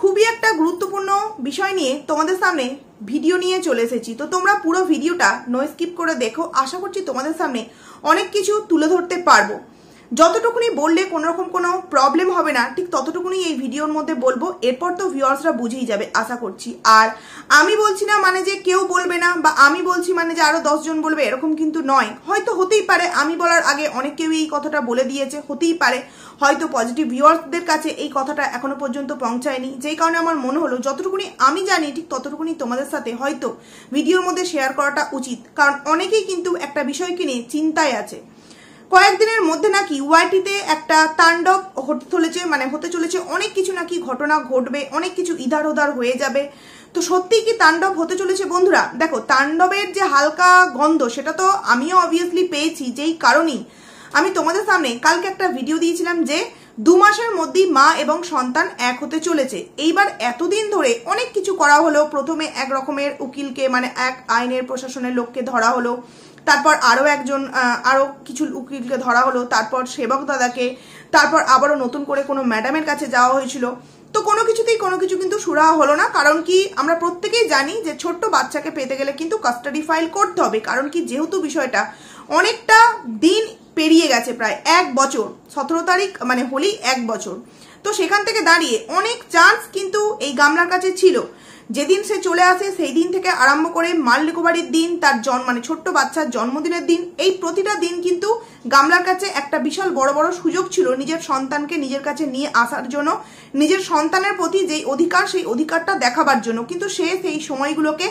খুবই একটা গুরুত্বপূর্ণ বিষয় নিয়ে তোমাদের সামনে ভিডিও নিয়ে চলে এসেছি তো তোমরা পুরো ভিডিওটা নো স্কিপ করে দেখো আশা করছি তোমাদের সামনে অনেক কিছু তুলে ধরতে পারবো যতটুকুনি বললে কোনোরকম কোনো প্রবলেম হবে না ঠিক ততটুকুনি এই ভিডিওর মধ্যে বলবো এরপর তো ভিউয়ার্সরা বুঝেই যাবে আশা করছি আর আমি বলছি না মানে যে কেউ বলবে না বা আমি বলছি মানে যে আরও দশজন বলবে এরকম কিন্তু নয় হয়তো হতেই পারে আমি বলার আগে অনেক কেউই এই কথাটা বলে দিয়েছে হতেই পারে হয়তো পজিটিভ ভিউয়ার্সদের কাছে এই কথাটা এখনো পর্যন্ত পৌঁছায়নি যেই কারণে আমার মনে হলো যতটুকুনি আমি জানি ঠিক ততটুকুনি তোমাদের সাথে হয়তো ভিডিওর মধ্যে শেয়ার করাটা উচিত কারণ অনেকেই কিন্তু একটা বিষয়কে নিয়ে চিন্তায় আছে কয়েকদিনের মধ্যে নাকি ওয়াইটিতে একটা তাণ্ডব হতে চলেছে মানে হতে চলেছে অনেক কিছু নাকি ঘটনা ঘটবে অনেক কিছু ইধার উধার হয়ে যাবে তো সত্যি কি তাণ্ডব হতে চলেছে বন্ধুরা দেখো তাণ্ডবের যে হালকা গন্ধ সেটা তো আমিও অবভিয়াসলি পেয়েছি যেই কারণেই আমি তোমাদের সামনে কালকে একটা ভিডিও দিয়েছিলাম যে দু মাসের মধ্যেই মা এবং সন্তান এক হতে চলেছে এইবার এতদিন ধরে অনেক কিছু করা হলো প্রথমে এক রকমের উকিলকে মানে এক আইনের প্রশাসনের লোককে ধরা হলো তারপর আরও একজন আরও কিছু উকিলকে ধরা হলো তারপর সেবক দাদাকে তারপর আবারও নতুন করে কোনো ম্যাডামের কাছে যাওয়া হয়েছিল তো কোনো কিছুতেই কোনো কিছু কিন্তু সুরাহা হলো না কারণ কি আমরা প্রত্যেকেই জানি যে ছোট্ট বাচ্চাকে পেতে গেলে কিন্তু কাস্টাডি ফাইল করতে হবে কারণ কি যেহেতু বিষয়টা অনেকটা দিন পেরিয়ে গেছে প্রায় এক বছর সতেরো তারিখ মানে হলেই এক বছর তো সেখান থেকে দাঁড়িয়ে অনেক চান্স কিন্তু এই গামলার কাছে ছিল যেদিন সে চলে আসে সেই দিন থেকে আরম্ভ করে মাল রিকোভারির দিন তার জন্ম মানে ছোট্ট বাচ্চার জন্মদিনের দিন এই প্রতিটা দিন কিন্তু গামলার কাছে একটা বিশাল বড় বড় সুযোগ ছিল নিজের সন্তানকে নিজের কাছে নিয়ে আসার জন্য নিজের সন্তানের প্রতি যেই অধিকার সেই অধিকারটা দেখাবার জন্য কিন্তু সে সেই সময়গুলোকে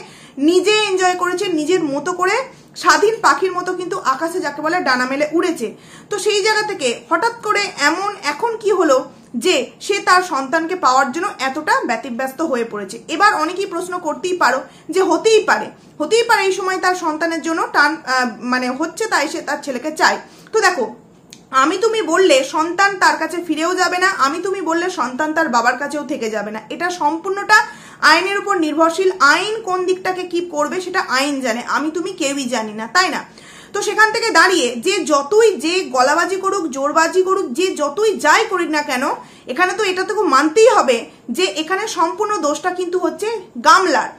নিজে এনজয় করেছে নিজের মতো করে স্বাধীন পাখির মতো কিন্তু আকাশে যাকে বলে ডানা মেলে উড়েছে তো সেই জায়গা থেকে হঠাৎ করে এমন এখন কি হলো যে সে তার সন্তানকে পাওয়ার জন্য এতটা ব্যতিব্যস্ত হয়ে পড়েছে এবার অনেকেই প্রশ্ন করতেই পারো যে হতেই পারে হতেই পারে এই সময় তার সন্তানের জন্য টান মানে হচ্ছে তাই সে তার ছেলেকে চায় তো দেখো আমি তুমি বললে সন্তান তার কাছে ফিরেও যাবে না আমি তুমি বললে সন্তান তার বাবার কাছেও থেকে যাবে না এটা সম্পূর্ণটা আইনের উপর নির্ভরশীল আইন কোন দিকটাকে কি করবে সেটা আইন জানে আমি তুমি কেউই জানি না তাই না তো সেখান থেকে দাঁড়িয়ে যে যতই যে গলাবাজি করুক জোরবাজি করুক যে যতই যাই করি না কেন এখানে তো এটা তো মানতেই হবে যে এখানে সম্পূর্ণ দোষটা কিন্তু হচ্ছে গামলার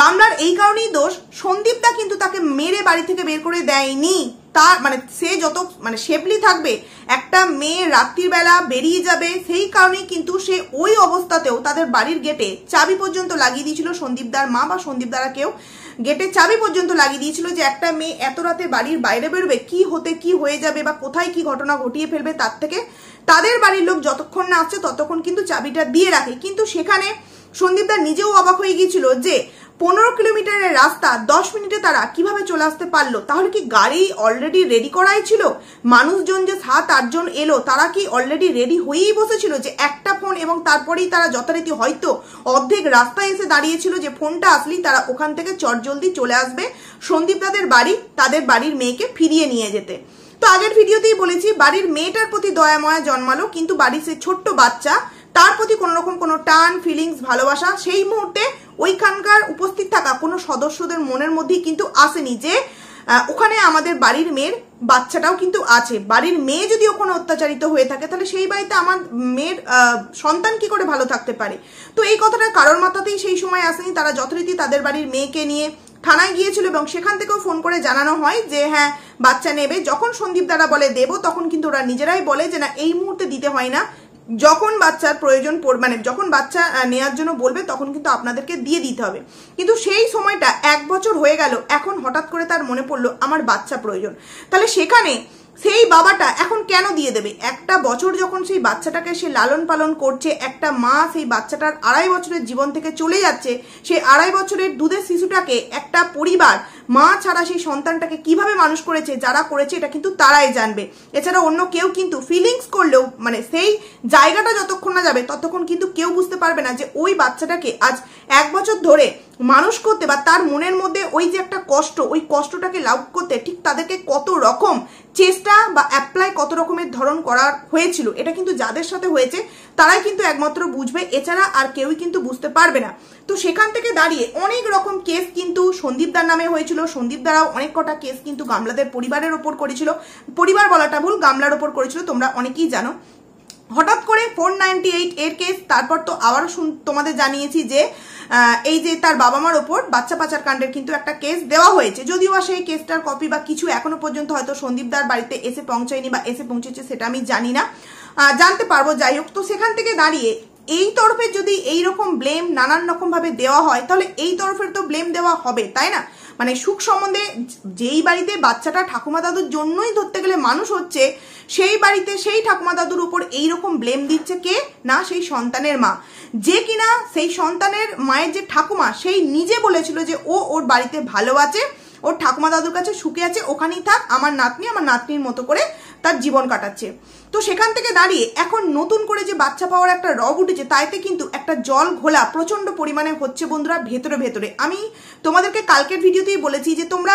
গামলার এই কারণেই দোষ সন্দীপদা কিন্তু তাকে মেরে বাড়ি থেকে বের করে দেয়নি তার মানে সে যত মানে শেপলি থাকবে একটা মেয়ে রাত্রিবেলা বেরিয়ে যাবে সেই কারণেই কিন্তু সে ওই অবস্থাতেও তাদের বাড়ির গেটে চাবি পর্যন্ত লাগিয়ে দিয়েছিল সন্দীপদার মা বা সন্দীপদারা কেউ গেটের চাবি পর্যন্ত লাগিয়ে দিয়েছিল যে একটা মেয়ে এত রাতে বাড়ির বাইরে বেরোবে কি হতে কি হয়ে যাবে বা কোথায় কি ঘটনা ঘটিয়ে ফেলবে তার থেকে তাদের বাড়ির লোক যতক্ষণ না আসছে ততক্ষণ কিন্তু চাবিটা দিয়ে রাখে কিন্তু সেখানে সন্দীপদা নিজেও অবাক হয়ে গিয়েছিল যে পনেরো কিলোমিটারের রাস্তা দশ মিনিটে তারা কিভাবে চলে আসতে পারলো তাহলে কি গাড়ি অলরেডি রেডি করাই ছিল মানুষজন যে সাত আটজন এলো তারা কি অলরেডি রেডি হয়েই বসেছিল যে একটা ফোন এবং তারপরেই তারা যথারীতি হয়তো অর্ধেক রাস্তায় এসে দাঁড়িয়েছিল যে ফোনটা আসলেই তারা ওখান থেকে চটজলদি চলে আসবে সন্দীপ বাড়ি তাদের বাড়ির মেয়েকে ফিরিয়ে নিয়ে যেতে তো আগের ভিডিওতেই বলেছি বাড়ির মেয়েটার প্রতি দয়াময়া জন্মালো কিন্তু বাড়ির সে ছোট্ট বাচ্চা তার প্রতি কোনো রকম কোনো টান ফিলিংস ভালোবাসা সেই মুহূর্তে ওইখানকার উপস্থিত থাকা কোনো সদস্যদের মনের মধ্যেই কিন্তু আসেনি যে ওখানে আমাদের বাড়ির মেয়ের বাচ্চাটাও কিন্তু আছে বাড়ির মেয়ে যদি ওখানে অত্যাচারিত হয়ে থাকে তাহলে সেই বাড়িতে আমার মেয়ের সন্তান কি করে ভালো থাকতে পারে তো এই কথাটা কারোর মাথাতেই সেই সময় আসেনি তারা যথারীতি তাদের বাড়ির মেয়েকে নিয়ে থানায় গিয়েছিল এবং সেখান থেকেও ফোন করে জানানো হয় যে হ্যাঁ বাচ্চা নেবে যখন সন্দীপ দ্বারা বলে দেব তখন কিন্তু ওরা নিজেরাই বলে যে না এই মুহূর্তে দিতে হয় না যখন বাচ্চার প্রয়োজন মানে যখন বাচ্চা নেয়ার জন্য বলবে তখন কিন্তু আপনাদেরকে দিয়ে দিতে হবে কিন্তু সেই সময়টা এক বছর হয়ে গেল এখন হঠাৎ করে তার মনে পড়লো আমার বাচ্চা প্রয়োজন তাহলে সেখানে সেই বাবাটা এখন কেন দিয়ে দেবে একটা বছর যখন সেই বাচ্চাটাকে সে লালন পালন করছে একটা মা সেই বাচ্চাটার আড়াই বছরের জীবন থেকে চলে যাচ্ছে সেই আড়াই বছরের দুধের শিশুটাকে একটা পরিবার মা ছাড়া সেই সন্তানটাকে কিভাবে মানুষ করেছে যারা করেছে এটা কিন্তু তারাই জানবে এছাড়া অন্য কেউ কিন্তু ফিলিংস করলেও মানে সেই জায়গাটা যতক্ষণ না যাবে ততক্ষণ কিন্তু কেউ বুঝতে পারবে না যে ওই বাচ্চাটাকে আজ এক বছর ধরে মানুষ করতে বা তার মনের মধ্যে ওই যে একটা কষ্ট ওই কষ্টটাকে লাভ করতে ঠিক তাদেরকে কত রকম চেষ্টা বা অ্যাপ্লাই কত রকমের ধরন করা হয়েছিল এটা কিন্তু যাদের সাথে হয়েছে তারাই কিন্তু একমাত্র বুঝবে এছাড়া আর কেউই কিন্তু বুঝতে পারবে না তো সেখান থেকে দাঁড়িয়ে অনেক রকম কেস কিন্তু সন্দীপদার নামে হয়েছিল সন্দীপ দ্বারাও অনেক কটা কেস কিন্তু গামলাদের পরিবারের ওপর করেছিল পরিবার বলাটা ভুল গামলার ওপর করেছিল তোমরা অনেকেই জানো হঠাৎ করে ফোর এইট এর কেস তারপর তো আবারও তোমাদের জানিয়েছি যে এই যে তার বাবা মার ওপর বাচ্চা পাচার কাণ্ডের কিন্তু একটা কেস দেওয়া হয়েছে যদিও বা সেই কেসটার কপি বা কিছু এখনো পর্যন্ত হয়তো সন্দীপদার বাড়িতে এসে পৌঁছায়নি বা এসে পৌঁছেছে সেটা আমি জানি না জানতে পারবো যাই হোক তো সেখান থেকে দাঁড়িয়ে এই তরফের যদি এই রকম ব্লেম নানান রকমভাবে দেওয়া হয় তাহলে এই তরফের তো ব্লেম দেওয়া হবে তাই না মানে সুখ সম্বন্ধে যেই বাড়িতে বাচ্চাটা ঠাকুমা দাদুর জন্যই ধরতে গেলে মানুষ হচ্ছে সেই বাড়িতে সেই ঠাকুমা দাদুর উপর এইরকম ব্লেম দিচ্ছে কে না সেই সন্তানের মা যে কিনা সেই সন্তানের মায়ের যে ঠাকুমা সেই নিজে বলেছিল যে ও ওর বাড়িতে ভালো আছে ওর ঠাকুমা দাদুর কাছে সুখে আছে ওখানেই থাক আমার নাতনি আমার নাতনির মতো করে তার জীবন কাটাচ্ছে তো সেখান থেকে দাঁড়িয়ে এখন নতুন করে যে বাচ্চা পাওয়ার একটা রগ উঠেছে তাইতে কিন্তু একটা জল ঘোলা প্রচণ্ড পরিমাণে হচ্ছে বন্ধুরা ভেতরে ভেতরে আমি তোমাদেরকে কালকের ভিডিওতেই বলেছি যে তোমরা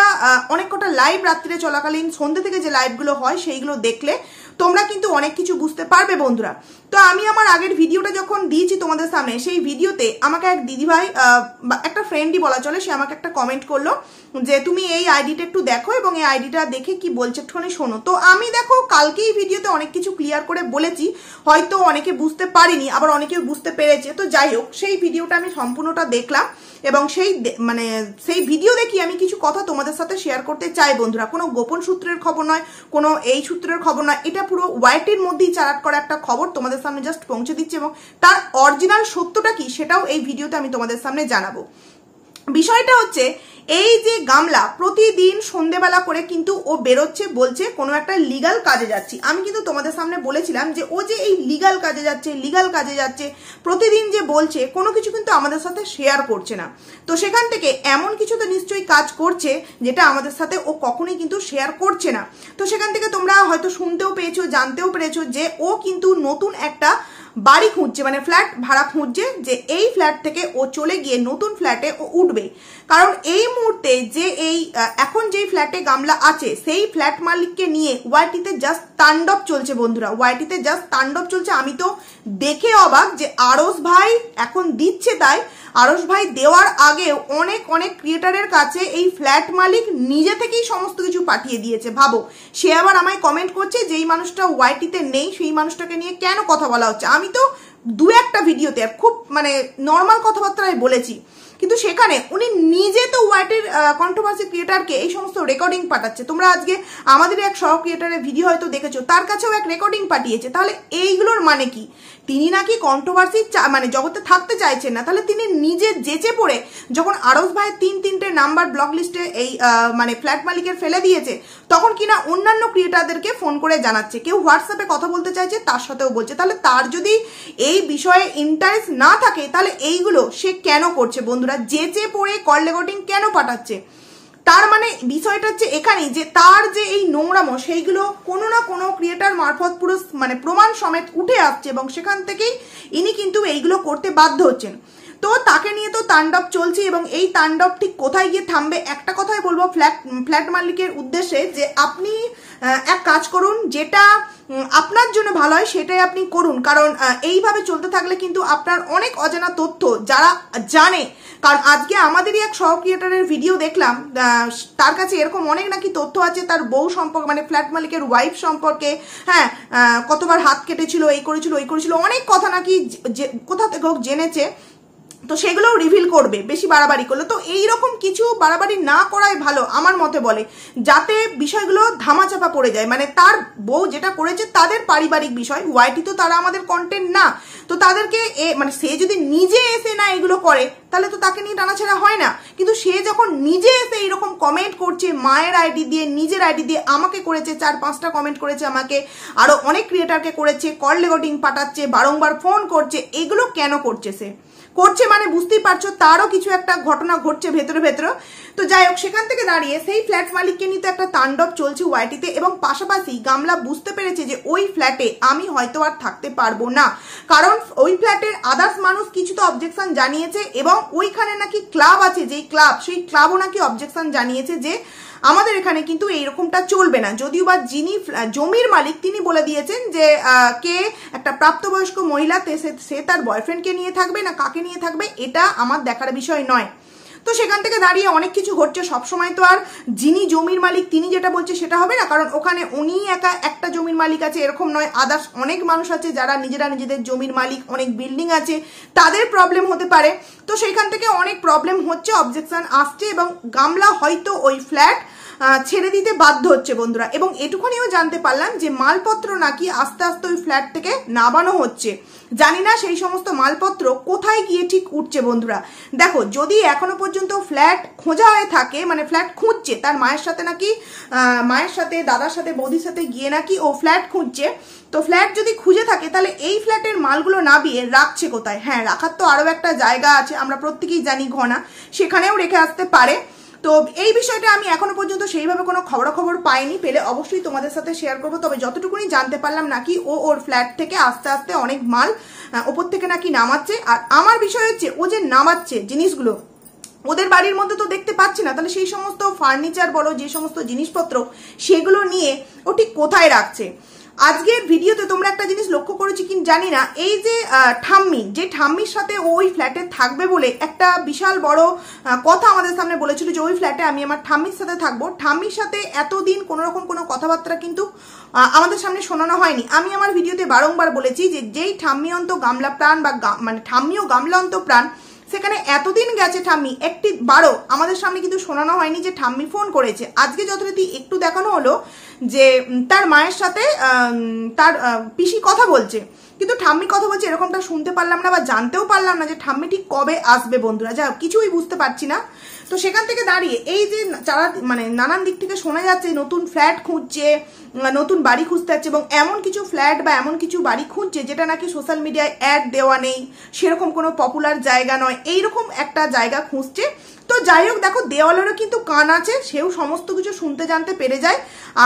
অনেক কটা লাইভ রাত্রিরে চলাকালীন সন্ধ্যে থেকে যে লাইভগুলো হয় সেইগুলো দেখলে তোমরা কিন্তু অনেক কিছু বুঝতে পারবে বন্ধুরা তো আমি আমার আগের ভিডিওটা যখন দিয়েছি তোমাদের সামনে সেই ভিডিওতে আমাকে এক দিদিভাই একটা ফ্রেন্ডই বলা চলে সে আমাকে একটা কমেন্ট করলো যে তুমি এই আইডিটা একটু দেখো এবং এই আইডিটা দেখে কি বলছে একটুখানি শোনো তো আমি দেখো কালকেই ভিডিওতে অনেক কিছু ক্লিয়ার করে বলেছি হয়তো অনেকে বুঝতে পারেনি আবার অনেকে বুঝতে পেরেছে তো যাই হোক সেই ভিডিওটা আমি সম্পূর্ণটা দেখলাম এবং সেই মানে সেই ভিডিও দেখি আমি কিছু কথা তোমাদের সাথে শেয়ার করতে চাই বন্ধুরা কোনো গোপন সূত্রের খবর নয় কোনো এই সূত্রের খবর নয় এটা পুরো ওয়াইটের মধ্যেই চালাট করা একটা খবর তোমাদের সামনে জাস্ট পৌঁছে দিচ্ছি এবং তার অরিজিনাল সত্যটা কি সেটাও এই ভিডিওতে আমি তোমাদের সামনে জানাবো বিষয়টা হচ্ছে এই যে গামলা প্রতিদিন সন্ধেবেলা করে কিন্তু ও বেরোচ্ছে বলছে কোনো একটা লিগাল কাজে যাচ্ছি আমি কিন্তু তোমাদের সামনে বলেছিলাম যে ও যে এই লিগাল কাজে যাচ্ছে লিগাল কাজে যাচ্ছে প্রতিদিন যে বলছে কোনো কিছু কিন্তু আমাদের সাথে শেয়ার করছে না তো সেখান থেকে এমন কিছু তো নিশ্চয়ই কাজ করছে যেটা আমাদের সাথে ও কখনোই কিন্তু শেয়ার করছে না তো সেখান থেকে তোমরা হয়তো শুনতেও পেয়েছো জানতেও পেরেছো যে ও কিন্তু নতুন একটা বাড়ি খুঁজছে মানে ফ্ল্যাট ভাড়া খুঁজছে যে এই ফ্ল্যাট থেকে ও চলে গিয়ে নতুন ফ্ল্যাটে ও উঠবে কারণ এই মুহূর্তে যে এই এখন যে ফ্ল্যাটে গামলা আছে সেই ফ্ল্যাট মালিককে নিয়ে ওয়াইটিতে জাস্ট তাণ্ডব চলছে বন্ধুরা ওয়াইটিতে জাস্ট তাণ্ডব চলছে আমি তো দেখে অবাক যে আরস ভাই এখন দিচ্ছে তাই আরস ভাই দেওয়ার আগে অনেক অনেক ক্রিয়েটারের কাছে এই ফ্ল্যাট মালিক নিজে থেকেই সমস্ত কিছু পাঠিয়ে দিয়েছে ভাবো সে আবার আমায় কমেন্ট করছে যেই মানুষটা ওয়াইটিতে নেই সেই মানুষটাকে নিয়ে কেন কথা বলা হচ্ছে আমি তো দু একটা ভিডিওতে খুব মানে নর্মাল কথাবার্তায় বলেছি কিন্তু সেখানে উনি নিজে তো ওয়ার্ডের কন্ট্রোভার্সি ক্রিয়েটারকে এই সমস্ত রেকর্ডিং পাঠাচ্ছে তোমরা আজকে আমাদের এক সহ ক্রিয়েটারের ভিডিও হয়তো দেখেছো তার কাছেও এক রেকর্ডিং পাঠিয়েছে তাহলে এইগুলোর মানে কি তিনি নাকি কন্ট্রোভার্সি মানে জগতে থাকতে চাইছেন না তাহলে তিনি নিজে জেচে পড়ে যখন আরস ভাইয়ের তিন তিনটে নাম্বার ব্লক লিস্টে এই মানে ফ্ল্যাট মালিকের ফেলে দিয়েছে তখন কিনা অন্যান্য ক্রিয়েটারদেরকে ফোন করে জানাচ্ছে কেউ হোয়াটসঅ্যাপে কথা বলতে চাইছে তার সাথেও বলছে তাহলে তার যদি এই বিষয়ে ইন্টারেস্ট না থাকে তাহলে এইগুলো সে কেন করছে বন্ধুরা জেচে পড়ে কল রেকর্ডিং কেন পাঠাচ্ছে তার মানে বিষয়টা হচ্ছে এখানেই যে তার যে এই নোংরামো সেইগুলো কোনো না কোনো ক্রিয়েটার মারফত পুরো মানে প্রমাণ সমেত উঠে আসছে এবং সেখান থেকেই ইনি কিন্তু এইগুলো করতে বাধ্য হচ্ছেন তো তাকে নিয়ে তো তাণ্ডব চলছে এবং এই তাণ্ডব ঠিক কোথায় গিয়ে থামবে একটা কথাই বলবো ফ্ল্যাট ফ্ল্যাট মালিকের উদ্দেশ্যে যে আপনি এক কাজ করুন যেটা আপনার জন্য ভালো হয় সেটাই আপনি করুন কারণ এইভাবে চলতে থাকলে কিন্তু আপনার অনেক অজানা তথ্য যারা জানে কারণ আজকে আমাদেরই এক সহ ক্রিয়েটারের ভিডিও দেখলাম তার কাছে এরকম অনেক নাকি তথ্য আছে তার বউ সম্পর্কে মানে ফ্ল্যাট মালিকের ওয়াইফ সম্পর্কে হ্যাঁ কতবার হাত কেটেছিল এই করেছিল ওই করেছিল অনেক কথা নাকি কোথা থেকে হোক জেনেছে তো সেগুলোও রিভিল করবে বেশি বাড়াবাড়ি করলে তো এই রকম কিছু বাড়াবাড়ি না করাই ভালো আমার মতে বলে যাতে বিষয়গুলো ধামাচাপা পড়ে যায় মানে তার বউ যেটা করেছে তাদের পারিবারিক বিষয় ওয়াইটি তো তারা আমাদের কন্টেন্ট না তো তাদেরকে এ মানে সে যদি নিজে এসে না এগুলো করে তাহলে তো তাকে নিয়ে টানাছাড়া হয় না কিন্তু সে যখন নিজে এসে এইরকম কমেন্ট করছে মায়ের আইডি দিয়ে নিজের আইডি দিয়ে আমাকে করেছে চার পাঁচটা কমেন্ট করেছে আমাকে আরও অনেক ক্রিয়েটারকে করেছে কল রেকর্ডিং পাঠাচ্ছে বারংবার ফোন করছে এগুলো কেন করছে সে করছে মানে বুঝতেই পারছো তারও কিছু একটা ঘটনা ঘটছে ভেতরে ভেতরে তো যাই হোক সেখান থেকে দাঁড়িয়ে সেই ফ্ল্যাট মালিককে নিয়ে তো একটা তাণ্ডব চলছে ওয়াইটিতে এবং পাশাপাশি গামলা বুঝতে পেরেছে যে ওই ফ্ল্যাটে আমি হয়তো আর থাকতে পারবো না কারণ ওই ফ্ল্যাটের আদার্স মানুষ কিছু তো অবজেকশন জানিয়েছে এবং ওইখানে নাকি ক্লাব আছে যেই ক্লাব সেই ক্লাবও নাকি অবজেকশন জানিয়েছে যে আমাদের এখানে কিন্তু এইরকমটা চলবে না যদিও বা যিনি জমির মালিক তিনি বলে দিয়েছেন যে কে একটা প্রাপ্তবয়স্ক মহিলা সে তার বয়ফ্রেন্ডকে নিয়ে থাকবে না কাকে নিয়ে থাকবে এটা আমার দেখার বিষয় নয় তো সেখান থেকে দাঁড়িয়ে অনেক কিছু ঘটছে সবসময় তো আর যিনি জমির মালিক তিনি যেটা বলছে সেটা হবে না কারণ ওখানে উনি একা একটা জমির মালিক আছে এরকম নয় আদার্স অনেক মানুষ আছে যারা নিজেরা নিজেদের জমির মালিক অনেক বিল্ডিং আছে তাদের প্রবলেম হতে পারে তো সেইখান থেকে অনেক প্রবলেম হচ্ছে অবজেকশন আসছে এবং গামলা হয়তো ওই ফ্ল্যাট ছেড়ে দিতে বাধ্য হচ্ছে বন্ধুরা এবং এটুকুনিও জানতে পারলাম যে মালপত্র নাকি আস্তে আস্তে ওই ফ্ল্যাট থেকে নামানো হচ্ছে জানি না সেই সমস্ত মালপত্র কোথায় গিয়ে ঠিক উঠছে বন্ধুরা দেখো যদি এখনো পর্যন্ত ফ্ল্যাট খোঁজা হয়ে থাকে মানে ফ্ল্যাট খুঁজছে তার মায়ের সাথে নাকি মায়ের সাথে দাদার সাথে বৌদির সাথে গিয়ে নাকি ও ফ্ল্যাট খুঁজছে তো ফ্ল্যাট যদি খুঁজে থাকে তাহলে এই ফ্ল্যাটের মালগুলো নাবিয়ে রাখছে কোথায় হ্যাঁ রাখার তো আরও একটা জায়গা আছে আমরা প্রত্যেকেই জানি ঘনা সেখানেও রেখে আসতে পারে তো এই বিষয়টা আমি এখনো পর্যন্ত সেইভাবে কোনো খবরাখবর পাইনি পেলে অবশ্যই তোমাদের সাথে শেয়ার করবো তবে যতটুকুনি জানতে পারলাম নাকি ও ওর ফ্ল্যাট থেকে আস্তে আস্তে অনেক মাল ওপর থেকে নাকি নামাচ্ছে আর আমার বিষয় হচ্ছে ও যে নামাচ্ছে জিনিসগুলো ওদের বাড়ির মধ্যে তো দেখতে পাচ্ছি না তাহলে সেই সমস্ত ফার্নিচার বলো যে সমস্ত জিনিসপত্র সেগুলো নিয়ে ও ঠিক কোথায় রাখছে আজকের ভিডিওতে তোমরা একটা জিনিস লক্ষ্য করেছি কি জানি না এই যে ঠাম্মি যে ঠাম্মির সাথে ওই ফ্ল্যাটে থাকবে বলে একটা বিশাল বড় কথা আমাদের সামনে বলেছিল যে ওই ফ্ল্যাটে আমি আমার ঠাম্মির সাথে থাকবো ঠাম্মির সাথে এতদিন কোনো রকম কোনো কথাবার্তা কিন্তু আমাদের সামনে শোনানো হয়নি আমি আমার ভিডিওতে বারংবার বলেছি যে যেই ঠাম্মি অন্ত গামলা প্রাণ বা মানে ঠাম্মিও গামলা অন্ত প্রাণ সেখানে এতদিন গেছে ঠাম্মি একটি বারো আমাদের সামনে কিন্তু শোনানো হয়নি যে ঠাম্মি ফোন করেছে আজকে যথারীতি একটু দেখানো হলো যে তার মায়ের সাথে তার পিসি কথা বলছে কিন্তু ঠাম্মি কথা বলছে এরকমটা শুনতে পারলাম না বা জানতেও পারলাম না যে ঠাম্মি ঠিক কবে আসবে বন্ধুরা যা কিছুই বুঝতে পারছি না তো সেখান থেকে দাঁড়িয়ে এই যে যারা মানে নানান দিক থেকে শোনা যাচ্ছে নতুন ফ্ল্যাট খুঁজছে নতুন বাড়ি খুঁজতে যাচ্ছে এবং এমন কিছু ফ্ল্যাট বা এমন কিছু বাড়ি খুঁজছে যেটা নাকি সোশ্যাল মিডিয়ায় অ্যাড দেওয়া নেই সেরকম কোনো পপুলার জায়গা নয় এইরকম একটা জায়গা খুঁজছে তো যাই হোক দেখো দেওয়ালেরও কিন্তু কান আছে সেও সমস্ত কিছু শুনতে জানতে পেরে যায়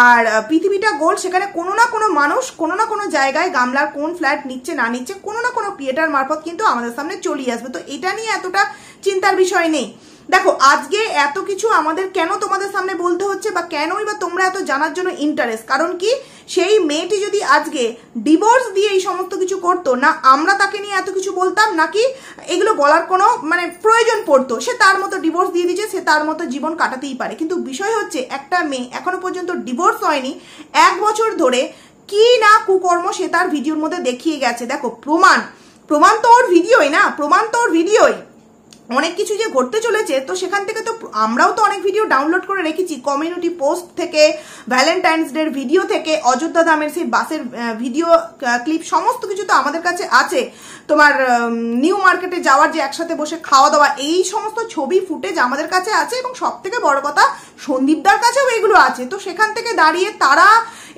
আর পৃথিবীটা গোল সেখানে কোনো না কোনো মানুষ কোনো না কোনো জায়গায় গামলার কোন ফ্ল্যাট নিচ্ছে না নিচ্ছে কোনো না কোনো ক্রিয়েটার মারফত কিন্তু আমাদের সামনে চলিয়ে আসবে তো এটা নিয়ে এতটা চিন্তার বিষয় নেই দেখো আজকে এত কিছু আমাদের কেন তোমাদের সামনে বলতে হচ্ছে বা কেনই বা তোমরা এত জানার জন্য ইন্টারেস্ট কারণ কি সেই মেয়েটি যদি আজকে ডিভোর্স দিয়ে এই সমস্ত কিছু করতো না আমরা তাকে নিয়ে এত কিছু বলতাম নাকি এগুলো বলার কোনো মানে প্রয়োজন পড়তো সে তার মতো ডিভোর্স দিয়ে দিচ্ছে সে তার মতো জীবন কাটাতেই পারে কিন্তু বিষয় হচ্ছে একটা মেয়ে এখনো পর্যন্ত ডিভোর্স হয়নি এক বছর ধরে কি না কুকর্ম সে তার ভিডিওর মধ্যে দেখিয়ে গেছে দেখো প্রমাণ প্রমাণ তো ওর ভিডিওই না প্রমাণ তো ওর ভিডিওই অনেক কিছু যে ঘটতে চলেছে তো সেখান থেকে তো আমরাও তো অনেক ভিডিও ডাউনলোড করে রেখেছি কমিউনিটি পোস্ট থেকে ভ্যালেন্টাইন্স ডের ভিডিও থেকে অযোধ্যা ধামের সেই বাসের ভিডিও ক্লিপ সমস্ত কিছু তো আমাদের কাছে আছে তোমার নিউ মার্কেটে যাওয়ার যে একসাথে বসে খাওয়া দাওয়া এই সমস্ত ছবি ফুটেজ আমাদের কাছে আছে এবং সব থেকে বড় কথা সন্দীপদার কাছেও এগুলো আছে তো সেখান থেকে দাঁড়িয়ে তারা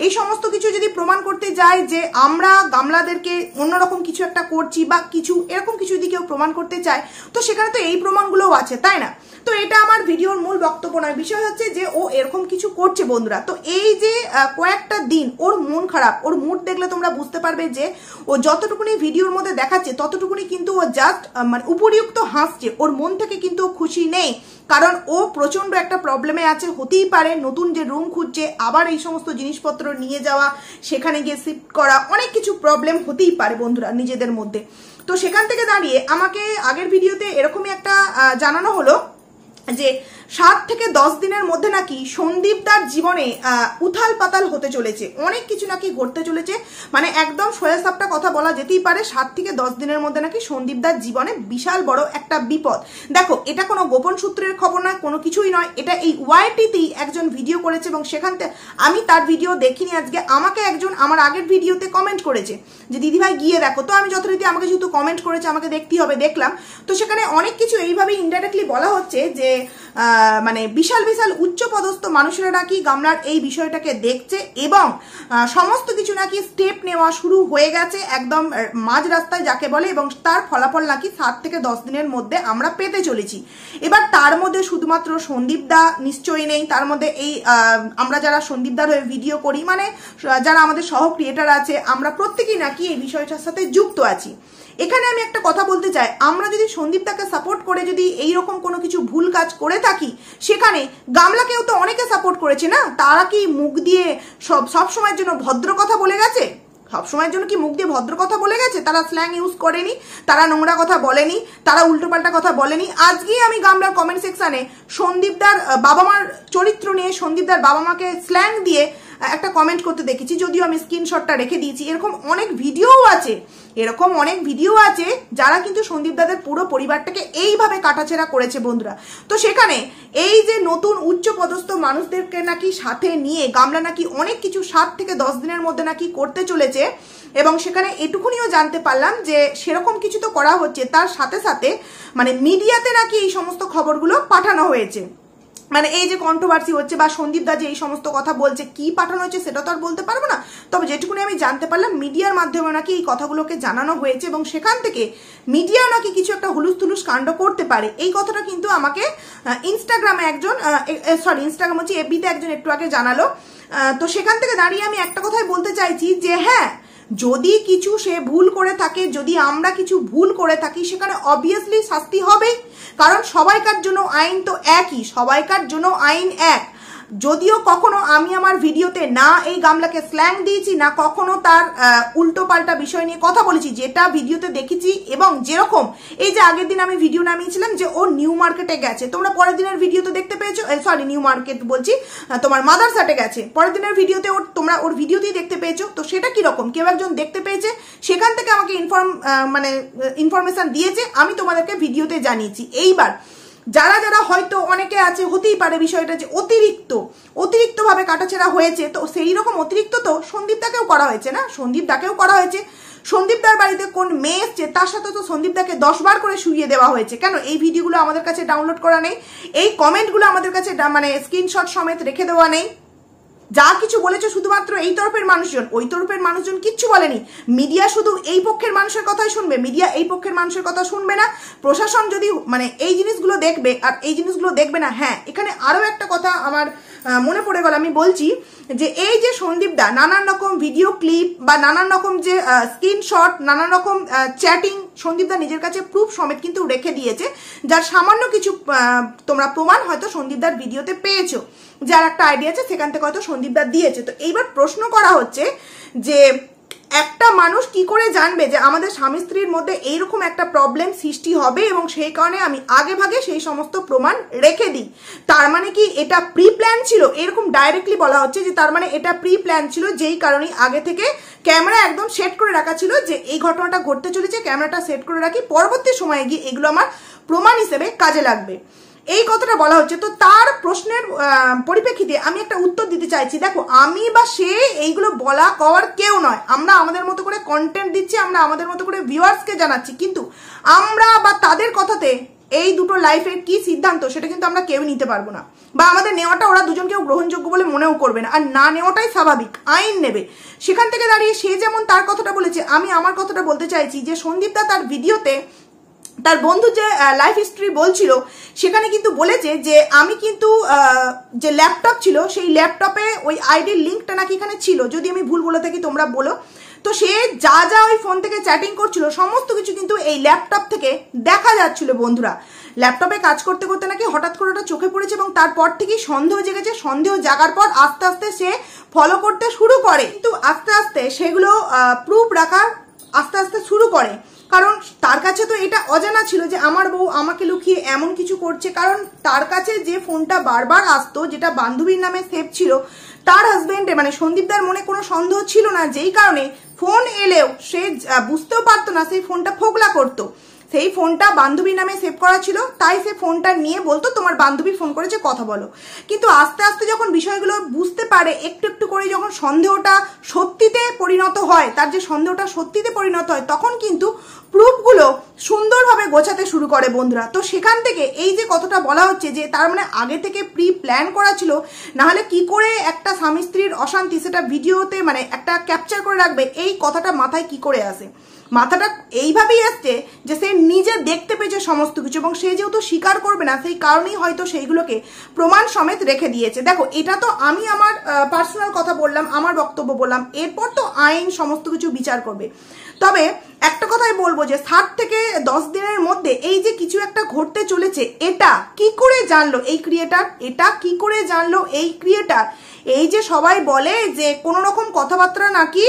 এই সমস্ত কিছু যদি প্রমাণ করতে যায় যে আমরা গামলাদেরকে অন্যরকম কিছু একটা করছি বা কিছু এরকম কিছু যদি কেউ প্রমাণ করতে চায় তো সেখানে তো এই প্রমাণগুলোও আছে তাই না তো এটা আমার ভিডিওর মূল বক্তব্য নয় বিষয় হচ্ছে যে ও এরকম কিছু করছে বন্ধুরা তো এই যে কয়েকটা দিন ওর মন খারাপ ওর মুড দেখলে তোমরা বুঝতে পারবে যে ও যতটুকুনি ভিডিওর মধ্যে দেখাচ্ছে ততটুকুনি কিন্তু ও জাস্ট মানে উপরিযুক্ত হাসছে ওর মন থেকে কিন্তু খুশি নেই কারণ ও প্রচন্ড একটা প্রবলেমে আছে হতেই পারে নতুন যে রুম খুঁজছে আবার এই সমস্ত জিনিসপত্র নিয়ে যাওয়া সেখানে গিয়ে শিফট করা অনেক কিছু প্রবলেম হতেই পারে বন্ধুরা নিজেদের মধ্যে তো সেখান থেকে দাঁড়িয়ে আমাকে আগের ভিডিওতে এরকমই একটা জানানো হলো 而且。সাত থেকে দশ দিনের মধ্যে নাকি সন্দীপ তার জীবনে উথাল পাতাল হতে চলেছে অনেক কিছু নাকি ঘটতে চলেছে মানে একদম সোয়াসাপটা কথা বলা যেতেই পারে সাত থেকে দশ দিনের মধ্যে নাকি সন্দীপ দার জীবনে বিশাল বড় একটা বিপদ দেখো এটা কোনো গোপন সূত্রের খবর নয় কোনো কিছুই নয় এটা এই ওয়াইটিতেই একজন ভিডিও করেছে এবং সেখান থেকে আমি তার ভিডিও দেখিনি আজকে আমাকে একজন আমার আগের ভিডিওতে কমেন্ট করেছে যে দিদিভাই গিয়ে দেখো তো আমি যথারীতি আমাকে যেহেতু কমেন্ট করেছে আমাকে দেখতেই হবে দেখলাম তো সেখানে অনেক কিছু এইভাবে ইনডাইরেক্টলি বলা হচ্ছে যে মানে বিশাল বিশাল উচ্চপদস্থ মানুষেরা নাকি গামলার এই বিষয়টাকে দেখছে এবং সমস্ত কিছু নাকি স্টেপ নেওয়া শুরু হয়ে গেছে একদম মাঝ রাস্তায় যাকে বলে এবং তার ফলাফল নাকি সাত থেকে দশ দিনের মধ্যে আমরা পেতে চলেছি এবার তার মধ্যে শুধুমাত্র সন্দীপ দা নিশ্চয়ই নেই তার মধ্যে এই আমরা যারা সন্দীপ দার হয়ে ভিডিও করি মানে যারা আমাদের সহ ক্রিয়েটার আছে আমরা প্রত্যেকেই নাকি এই বিষয়টার সাথে যুক্ত আছি এখানে আমি একটা কথা বলতে চাই আমরা যদি সন্দীপ তাকে সাপোর্ট করে যদি এইরকম কোনো কিছু ভুল কাজ করে থাকি সেখানে গামলাকেও তো অনেকে সাপোর্ট করেছে না তারা কি মুখ দিয়ে সব সব সময়ের জন্য ভদ্র কথা বলে গেছে সবসময়ের জন্য কি মুখ দিয়ে ভদ্র কথা বলে গেছে তারা স্ল্যাং ইউজ করেনি তারা নোংরা কথা বলেনি তারা উল্টোপাল্টা কথা বলেনি আজকেই আমি গামলার কমেন্ট সেকশানে সন্দীপদার বাবা মার চরিত্র নিয়ে সন্দীপদার বাবা মাকে স্ল্যাং দিয়ে একটা কমেন্ট করতে দেখেছি যদিও আমি স্ক্রিনশটটা রেখে দিয়েছি এরকম অনেক ভিডিওও আছে এরকম অনেক ভিডিও আছে যারা কিন্তু সন্দীপ দাদের পুরো পরিবারটাকে এইভাবে কাটাছেড়া করেছে বন্ধুরা তো সেখানে এই যে নতুন উচ্চ পদস্থ মানুষদেরকে নাকি সাথে নিয়ে গামলা নাকি অনেক কিছু সাত থেকে দশ দিনের মধ্যে নাকি করতে চলেছে হচ্ছে এবং সেখানে এটুকুনিও জানতে পারলাম যে সেরকম কিছু তো করা হচ্ছে তার সাথে সাথে মানে মিডিয়াতে নাকি এই সমস্ত খবরগুলো পাঠানো হয়েছে মানে এই যে কন্ট্রোভার্সি হচ্ছে বা সন্দীপ দা যে এই সমস্ত কথা বলছে কি পাঠানো হয়েছে সেটা তো আর বলতে পারবো না তবে যেটুকুনি আমি জানতে পারলাম মিডিয়ার মাধ্যমে নাকি এই কথাগুলোকে জানানো হয়েছে এবং সেখান থেকে মিডিয়া নাকি কিছু একটা হুলুস থুলুস কাণ্ড করতে পারে এই কথাটা কিন্তু আমাকে ইনস্টাগ্রামে একজন সরি ইনস্টাগ্রাম হচ্ছে এফবিতে একজন একটু আগে জানালো তো সেখান থেকে দাঁড়িয়ে আমি একটা কথাই বলতে চাইছি যে হ্যাঁ যদি কিছু সে ভুল করে থাকে যদি আমরা কিছু ভুল করে থাকি সেখানে অবভিয়াসলি শাস্তি হবে কারণ সবাইকার জন্য আইন তো একই সবাইকার জন্য আইন এক যদিও কখনো আমি আমার ভিডিওতে না এই গামলাকে স্ল্যাং দিয়েছি না কখনো তার উল্টো পাল্টা বিষয় নিয়ে কথা বলেছি যেটা ভিডিওতে দেখেছি এবং যেরকম এই যে আগের দিন আমি ভিডিও নামিয়েছিলাম যে ও নিউ মার্কেটে গেছে তোমরা পরের দিনের ভিডিওতে দেখতে পেয়েছো সরি নিউ মার্কেট বলছি তোমার মাদার সাটে গেছে পরের দিনের ভিডিওতে ওর তোমরা ওর ভিডিওতেই দেখতে পেয়েছো তো সেটা কীরকম কেউ একজন দেখতে পেয়েছে সেখান থেকে আমাকে ইনফর্ম মানে ইনফরমেশান দিয়েছে আমি তোমাদেরকে ভিডিওতে জানিয়েছি এইবার যারা যারা হয়তো অনেকে আছে হতেই পারে বিষয়টা যে অতিরিক্ত অতিরিক্তভাবে কাটাছেড়া হয়েছে তো সেই রকম অতিরিক্ত তো সন্দীপদাকেও করা হয়েছে না সন্দীপদাকেও করা হয়েছে সন্দীপদার বাড়িতে কোন মেয়ে এসছে তার সাথে তো সন্দীপদাকে দশবার করে শুইয়ে দেওয়া হয়েছে কেন এই ভিডিওগুলো আমাদের কাছে ডাউনলোড করা নেই এই কমেন্টগুলো আমাদের কাছে মানে স্ক্রিনশট সমেত রেখে দেওয়া নেই যা কিছু বলেছে শুধুমাত্র এই তরফের মানুষজন ওই তরফের মানুষজন কিচ্ছু বলেনি মিডিয়া শুধু এই পক্ষের মানুষের কথাই শুনবে মিডিয়া এই পক্ষের মানুষের কথা শুনবে না প্রশাসন যদি মানে এই জিনিসগুলো দেখবে আর এই জিনিসগুলো দেখবে না হ্যাঁ এখানে আরও একটা কথা আমার মনে পড়ে গেল আমি বলছি যে এই যে সন্দীপদা নানান রকম ভিডিও ক্লিপ বা নানান রকম যে স্ক্রিনশট নানান রকম চ্যাটিং সন্দীপদা নিজের কাছে প্রুফ সমেত কিন্তু রেখে দিয়েছে যার সামান্য কিছু তোমরা প্রমাণ হয়তো সন্দীপদার ভিডিওতে পেয়েছো যার একটা আইডিয়া আছে সেখান থেকে হয়তো সন্দীপদা দিয়েছে তো এইবার প্রশ্ন করা হচ্ছে যে একটা মানুষ কি করে জানবে যে আমাদের স্বামী স্ত্রীর মধ্যে এইরকম একটা প্রবলেম সৃষ্টি হবে এবং সেই কারণে আমি আগে ভাগে সেই সমস্ত প্রমাণ রেখে দিই তার মানে কি এটা প্রি প্ল্যান ছিল এরকম ডাইরেক্টলি বলা হচ্ছে যে তার মানে এটা প্রি প্ল্যান ছিল যেই কারণে আগে থেকে ক্যামেরা একদম সেট করে রাখা ছিল যে এই ঘটনাটা ঘটতে চলেছে ক্যামেরাটা সেট করে রাখি পরবর্তী সময়ে গিয়ে এগুলো আমার প্রমাণ হিসেবে কাজে লাগবে এই কথাটা বলা হচ্ছে তো তার প্রশ্নের পরিপ্রেক্ষিতে আমি একটা উত্তর দিতে চাইছি দেখো আমি বা সে এইগুলো বলা কওয়ার কেউ নয় আমরা আমাদের মতো করে কন্টেন্ট দিচ্ছি আমরা আমাদের মতো করে ভিউয়ার্সকে জানাচ্ছি কিন্তু আমরা বা তাদের কথাতে এই দুটো লাইফের কি সিদ্ধান্ত সেটা কিন্তু আমরা কেউ নিতে পারবো না বা আমাদের নেওয়াটা ওরা দুজনকেও গ্রহণযোগ্য বলে মনেও করবে না আর না নেওয়াটাই স্বাভাবিক আইন নেবে সেখান থেকে দাঁড়িয়ে সে যেমন তার কথাটা বলেছে আমি আমার কথাটা বলতে চাইছি যে সন্দীপদা তার ভিডিওতে তার বন্ধুর যে লাইফ হিস্ট্রি বলছিল সেখানে কিন্তু বলেছে যে আমি কিন্তু যে ল্যাপটপ ছিল সেই ল্যাপটপে ওই আইডির লিঙ্কটা নাকি এখানে ছিল যদি আমি ভুল বলে থাকি তোমরা বলো তো সে যা যা ওই ফোন থেকে চ্যাটিং করছিল সমস্ত কিছু কিন্তু এই ল্যাপটপ থেকে দেখা যাচ্ছিল বন্ধুরা ল্যাপটপে কাজ করতে করতে নাকি হঠাৎ করে ওটা চোখে পড়েছে এবং তারপর থেকেই সন্দেহ জেগেছে সন্দেহ জাগার পর আস্তে আস্তে সে ফলো করতে শুরু করে কিন্তু আস্তে আস্তে সেগুলো প্রুফ রাখার আস্তে আস্তে শুরু করে কারণ তার কাছে তো এটা অজানা ছিল যে আমার বউ আমাকে লুকিয়ে এমন কিছু করছে কারণ তার কাছে যে ফোনটা বারবার আসতো যেটা বান্ধবীর নামে সেভ ছিল তার হাজবেন্ডে মানে সন্দীপদার মনে কোনো সন্দেহ ছিল না যেই কারণে ফোন এলেও সে বুঝতেও পারতো না সেই ফোনটা ফোকলা করতো সেই ফোনটা বান্ধবী নামে সেভ করা ছিল তাই সে ফোনটা নিয়ে বলতো তোমার বান্ধবী ফোন করেছে কথা বলো কিন্তু আস্তে আস্তে যখন বিষয়গুলো বুঝতে পারে একটু একটু করে যখন সন্দেহটা সত্যিতে পরিণত হয় তার যে সন্দেহটা সত্যিতে পরিণত হয় তখন কিন্তু প্রুফগুলো সুন্দরভাবে গোছাতে শুরু করে বন্ধুরা তো সেখান থেকে এই যে কথাটা বলা হচ্ছে যে তার মানে আগে থেকে প্রি প্ল্যান করা ছিল নাহলে কি করে একটা স্বামী স্ত্রীর অশান্তি সেটা ভিডিওতে মানে একটা ক্যাপচার করে রাখবে এই কথাটা মাথায় কি করে আসে মাথাটা এইভাবেই আসছে যে সে নিজে দেখতে পেয়েছে সমস্ত কিছু এবং সে যেহেতু স্বীকার করবে না সেই কারণেই হয়তো সেইগুলোকে প্রমাণ সমেত রেখে দিয়েছে দেখো এটা তো আমি আমার পার্সোনাল কথা বললাম আমার বক্তব্য বললাম এরপর তো আইন সমস্ত কিছু বিচার করবে তবে একটা কথাই বলবো যে সাত থেকে দশ দিনের মধ্যে এই যে কিছু একটা ঘটতে চলেছে এটা কি করে জানলো এই ক্রিয়েটার এটা কি করে জানলো এই ক্রিয়েটার এই যে সবাই বলে যে কোনো রকম কথাবার্তা নাকি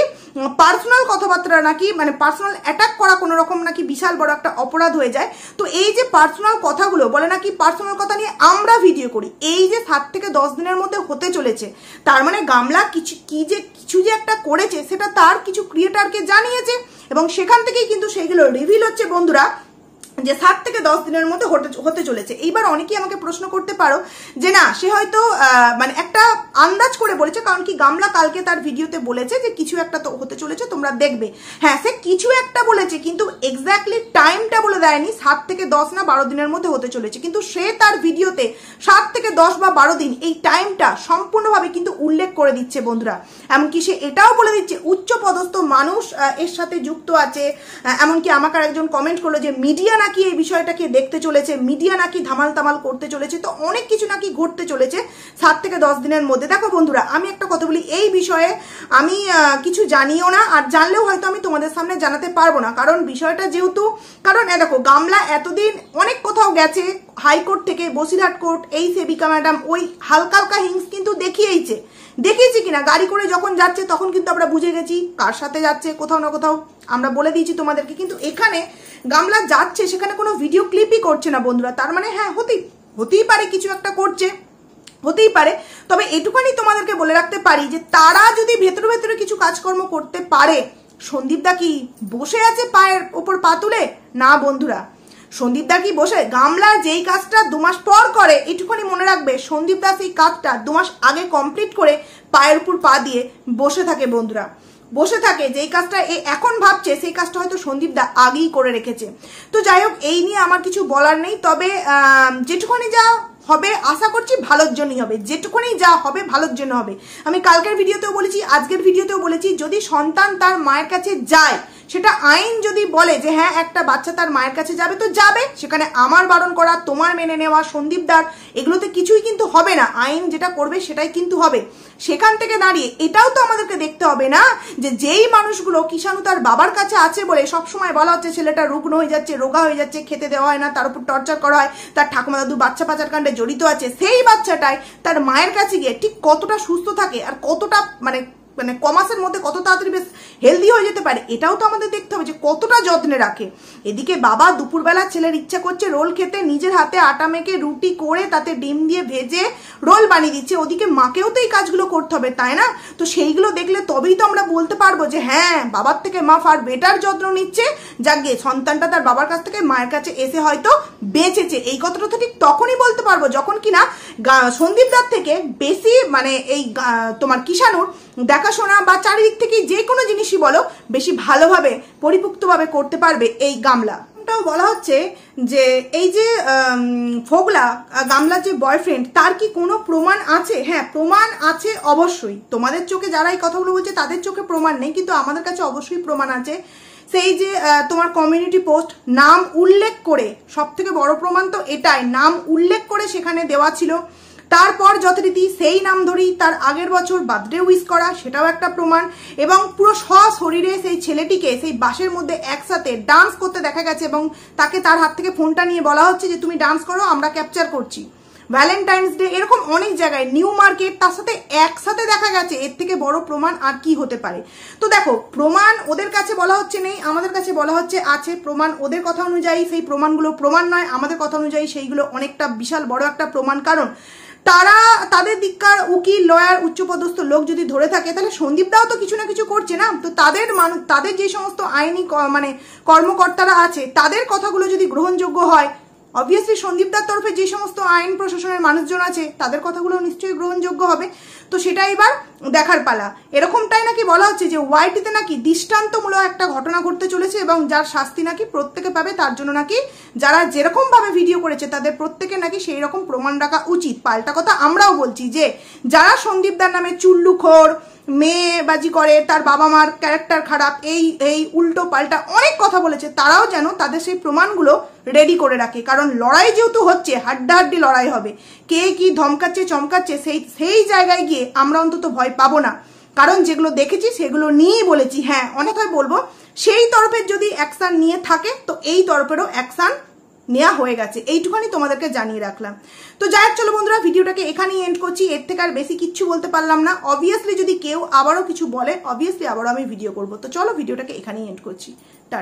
পার্সোনাল কথাবার্তা নাকি মানে পার্সোনাল অ্যাটাক করা কোনো রকম নাকি বিশাল বড় একটা অপরাধ হয়ে যায় তো এই যে পার্সোনাল কথাগুলো বলে নাকি পার্সোনাল কথা নিয়ে আমরা ভিডিও করি এই যে সাত থেকে দশ দিনের মধ্যে হতে চলেছে তার মানে গামলা কিছু কি যে কিছু যে একটা করেছে সেটা তার কিছু ক্রিয়েটারকে জানিয়েছে এবং সেখান থেকেই কিন্তু সেগুলো রিভিল হচ্ছে বন্ধুরা যে সাত থেকে দশ দিনের মধ্যে হতে চলেছে এইবার অনেকেই আমাকে প্রশ্ন করতে পারো যে না সে হয়তো মানে একটা আন্দাজ করে বলেছে কারণ কি গামলা কালকে তার ভিডিওতে বলেছে যে কিছু একটা তো হতে চলেছে তোমরা দেখবে হ্যাঁ সে কিছু একটা বলেছে কিন্তু এক্স্যাক্টলি টাইমটা বলে দেয়নি সাত থেকে দশ না বারো দিনের মধ্যে হতে চলেছে কিন্তু সে তার ভিডিওতে সাত থেকে দশ বা বারো দিন এই টাইমটা সম্পূর্ণভাবে কিন্তু উল্লেখ করে দিচ্ছে বন্ধুরা এমনকি সে এটাও বলে দিচ্ছে উচ্চ পদস্থ মানুষ এর সাথে যুক্ত আছে এমনকি আমাকে একজন কমেন্ট করলো যে মিডিয়া নাকি এই বিষয়টাকে দেখতে চলেছে মিডিয়া নাকি ধামাল তামাল করতে চলেছে তো অনেক কিছু নাকি ঘটতে চলেছে সাত থেকে দশ দিনের মধ্যে দেখো বন্ধুরা আমি একটা কথা বলি এই বিষয়ে আমি কিছু জানিও না আর জানলেও হয়তো আমি তোমাদের সামনে জানাতে পারবো না কারণ বিষয়টা যেহেতু কারণ দেখো গামলা এতদিন অনেক কোথাও গেছে হাইকোর্ট থেকে বসিরহাট কোর্ট এই সেবিকা ম্যাডাম ওই হালকা হালকা হিংস কিন্তু দেখ না গাড়ি করে যখন যাচ্ছে তখন কিন্তু আমরা বুঝে গেছি কার সাথে যাচ্ছে কোথাও না কোথাও আমরা বলে দিয়েছি তোমাদেরকে কিন্তু এখানে গামলা যাচ্ছে সেখানে কোনো ভিডিও ক্লিপই করছে না বন্ধুরা তার মানে হ্যাঁ হতেই হতেই পারে কিছু একটা করছে হতেই পারে তবে এটুখানি তোমাদেরকে বলে রাখতে পারি যে তারা যদি ভেতরে ভেতরে কিছু কাজকর্ম করতে পারে সন্দীপদা কি বসে আছে পায়ের ওপর পা তুলে না বন্ধুরা সন্দীপদা কি বসে গামলা যেই কাজটা দু মাস পর করে এটুকুনি মনে রাখবে সন্দীপদা সেই কাজটা দু মাস আগে কমপ্লিট করে পায়ের উপর পা দিয়ে বসে থাকে বন্ধুরা বসে থাকে যেই কাজটা এ এখন ভাবছে সেই কাজটা হয়তো সন্দীপ দা আগেই করে রেখেছে তো যাই হোক এই নিয়ে আমার কিছু বলার নেই তবে যেটুকুনি যা হবে আশা করছি ভালোর জন্যই হবে যেটুকুনি যা হবে ভালোর জন্য হবে আমি কালকের ভিডিওতেও বলেছি আজকের ভিডিওতেও বলেছি যদি সন্তান তার মায়ের কাছে যায় সেটা আইন যদি বলে যে হ্যাঁ একটা বাচ্চা তার মায়ের কাছে যাবে তো যাবে সেখানে আমার বারণ করা তোমার মেনে নেওয়া সন্দীপ দার এগুলোতে কিছুই কিন্তু হবে না আইন যেটা করবে সেটাই কিন্তু হবে সেখান থেকে দাঁড়িয়ে এটাও তো আমাদেরকে দেখতে হবে না যে যেই মানুষগুলো কিষাণু তার বাবার কাছে আছে বলে সবসময় বলা হচ্ছে ছেলেটা রুগ্ন হয়ে যাচ্ছে রোগা হয়ে যাচ্ছে খেতে দেওয়া হয় না তার উপর টর্চার করা হয় তার ঠাকুমা দাদু বাচ্চা পাচার কাণ্ডে জড়িত আছে সেই বাচ্চাটাই তার মায়ের কাছে গিয়ে ঠিক কতটা সুস্থ থাকে আর কতটা মানে মানে কমাসের মধ্যে কত তাড়াতাড়ি বেশ হেলদি হয়ে যেতে পারে এটাও তো আমাদের দেখতে হবে যে কতটা যত্নে রাখে এদিকে বাবা দুপুরবেলা ছেলের ইচ্ছা করছে রোল খেতে নিজের হাতে আটা মেখে রুটি করে তাতে ডিম দিয়ে ভেজে রোল বানিয়ে দিচ্ছে ওদিকে মাকেও তো এই কাজগুলো করতে হবে তাই না তো সেইগুলো দেখলে তবেই তো আমরা বলতে পারবো যে হ্যাঁ বাবার থেকে মা ফার বেটার যত্ন নিচ্ছে যাকে সন্তানটা তার বাবার কাছ থেকে মায়ের কাছে এসে হয়তো বেঁচেছে এই কথাটা তো ঠিক তখনই বলতে পারবো যখন কিনা সন্দীপ দার থেকে বেশি মানে এই তোমার কিষানুর দেখাশোনা বা চারিদিক থেকে যে কোনো জিনিসই বলো বেশি ভালোভাবে পরিপুক্তভাবে করতে পারবে এই গামলা এটাও বলা হচ্ছে যে এই যে ফোগলা গামলা যে বয়ফ্রেন্ড তার কি কোনো প্রমাণ আছে হ্যাঁ প্রমাণ আছে অবশ্যই তোমাদের চোখে যারা এই কথাগুলো বলছে তাদের চোখে প্রমাণ নেই কিন্তু আমাদের কাছে অবশ্যই প্রমাণ আছে সেই যে তোমার কমিউনিটি পোস্ট নাম উল্লেখ করে সব থেকে বড় প্রমাণ তো এটাই নাম উল্লেখ করে সেখানে দেওয়া ছিল তারপর যথারীতি সেই নাম ধরি তার আগের বছর বার্থডে উইস করা সেটাও একটা প্রমাণ এবং পুরো সশরীরে সেই ছেলেটিকে সেই বাসের মধ্যে একসাথে ডান্স করতে দেখা গেছে এবং তাকে তার হাত থেকে ফোনটা নিয়ে বলা হচ্ছে যে তুমি ডান্স করো আমরা ক্যাপচার করছি ভ্যালেন্টাইন্স ডে এরকম অনেক জায়গায় নিউ মার্কেট তার সাথে একসাথে দেখা গেছে এর থেকে বড় প্রমাণ আর কি হতে পারে তো দেখো প্রমাণ ওদের কাছে বলা হচ্ছে নেই আমাদের কাছে বলা হচ্ছে আছে প্রমাণ ওদের কথা অনুযায়ী সেই প্রমাণগুলো প্রমাণ নয় আমাদের কথা অনুযায়ী সেইগুলো অনেকটা বিশাল বড় একটা প্রমাণ কারণ তারা তাদের দিককার উকিল লয়ার উচ্চপদস্থ লোক যদি ধরে থাকে তাহলে দাও তো কিছু না কিছু করছে না তো তাদের মানুষ তাদের যে সমস্ত আইনি মানে কর্মকর্তারা আছে তাদের কথাগুলো যদি গ্রহণযোগ্য হয় অবভিয়াসলি সন্দীপদার তরফে যে সমস্ত আইন প্রশাসনের মানুষজন আছে তাদের কথাগুলো নিশ্চয়ই গ্রহণযোগ্য হবে তো সেটা এবার দেখার পালা এরকমটাই নাকি বলা হচ্ছে যে ওয়াইটিতে নাকি দৃষ্টান্তমূলক একটা ঘটনা ঘটতে চলেছে এবং যার শাস্তি নাকি প্রত্যেকে পাবে তার জন্য নাকি যারা যেরকমভাবে ভিডিও করেছে তাদের প্রত্যেকে নাকি সেই রকম প্রমাণ রাখা উচিত পাল্টা কথা আমরাও বলছি যে যারা সন্দীপদার নামে চুল্লুখোর মেয়েবাজি করে তার বাবা মার ক্যারেক্টার খারাপ এই এই উল্টো পাল্টা অনেক কথা বলেছে তারাও যেন তাদের সেই প্রমাণগুলো রেডি করে রাখে কারণ লড়াই যেহেতু হচ্ছে হাড্ডাহাড্ডি লড়াই হবে কে কি ধমকাচ্ছে চমকাচ্ছে সেই সেই জায়গায় গিয়ে আমরা অন্তত ভয় পাবো না কারণ যেগুলো দেখেছি সেগুলো নিয়েই বলেছি হ্যাঁ অনেক হয় বলবো সেই তরফের যদি অ্যাকশান নিয়ে থাকে তো এই তরফেরও অ্যাকশান নেওয়া হয়ে গেছে এইটুখানি তোমাদেরকে জানিয়ে রাখলাম তো যাই হোক চলো বন্ধুরা ভিডিওটাকে এখানেই এন্ড করছি এর থেকে আর বেশি কিচ্ছু বলতে পারলাম না অবভিয়াসলি যদি কেউ আবারও কিছু বলে অবভিয়াসলি আবারও আমি ভিডিও করব তো চলো ভিডিওটাকে এখানেই এন্ড করছি টাটা